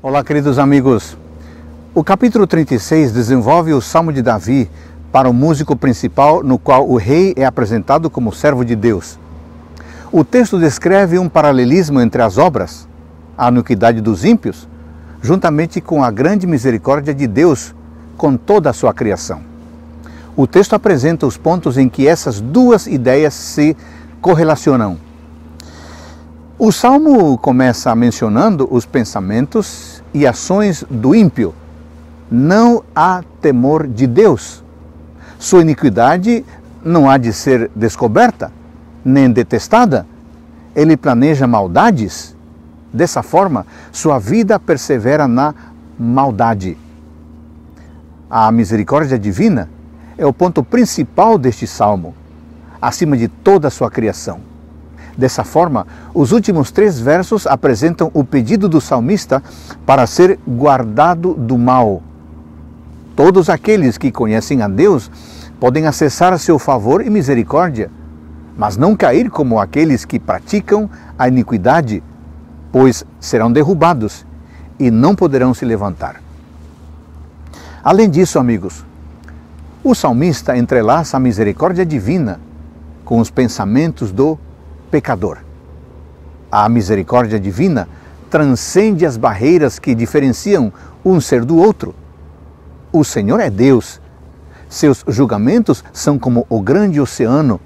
Olá, queridos amigos. O capítulo 36 desenvolve o Salmo de Davi para o músico principal, no qual o rei é apresentado como servo de Deus. O texto descreve um paralelismo entre as obras, a iniquidade dos ímpios, juntamente com a grande misericórdia de Deus com toda a sua criação. O texto apresenta os pontos em que essas duas ideias se correlacionam o salmo começa mencionando os pensamentos e ações do ímpio. Não há temor de Deus. Sua iniquidade não há de ser descoberta, nem detestada. Ele planeja maldades. Dessa forma, sua vida persevera na maldade. A misericórdia divina é o ponto principal deste salmo, acima de toda a sua criação. Dessa forma, os últimos três versos apresentam o pedido do salmista para ser guardado do mal. Todos aqueles que conhecem a Deus podem acessar seu favor e misericórdia, mas não cair como aqueles que praticam a iniquidade, pois serão derrubados e não poderão se levantar. Além disso, amigos, o salmista entrelaça a misericórdia divina com os pensamentos do pecador. A misericórdia divina transcende as barreiras que diferenciam um ser do outro. O Senhor é Deus. Seus julgamentos são como o grande oceano.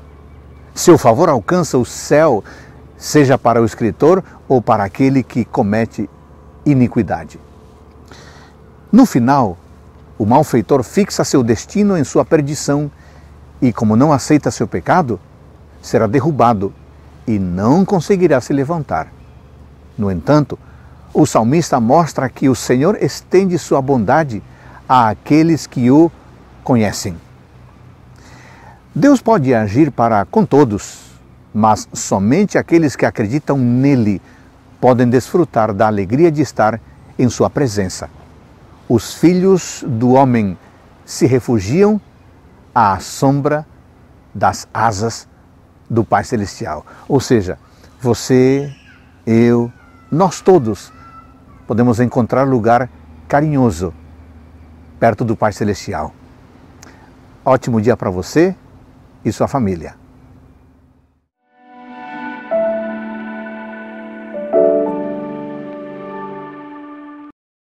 Seu favor alcança o céu, seja para o escritor ou para aquele que comete iniquidade. No final, o malfeitor fixa seu destino em sua perdição e, como não aceita seu pecado, será derrubado e não conseguirá se levantar. No entanto, o salmista mostra que o Senhor estende sua bondade àqueles que o conhecem. Deus pode agir para com todos, mas somente aqueles que acreditam nele podem desfrutar da alegria de estar em sua presença. Os filhos do homem se refugiam à sombra das asas do Pai Celestial. Ou seja, você, eu, nós todos podemos encontrar lugar carinhoso perto do Pai Celestial. Ótimo dia para você e sua família.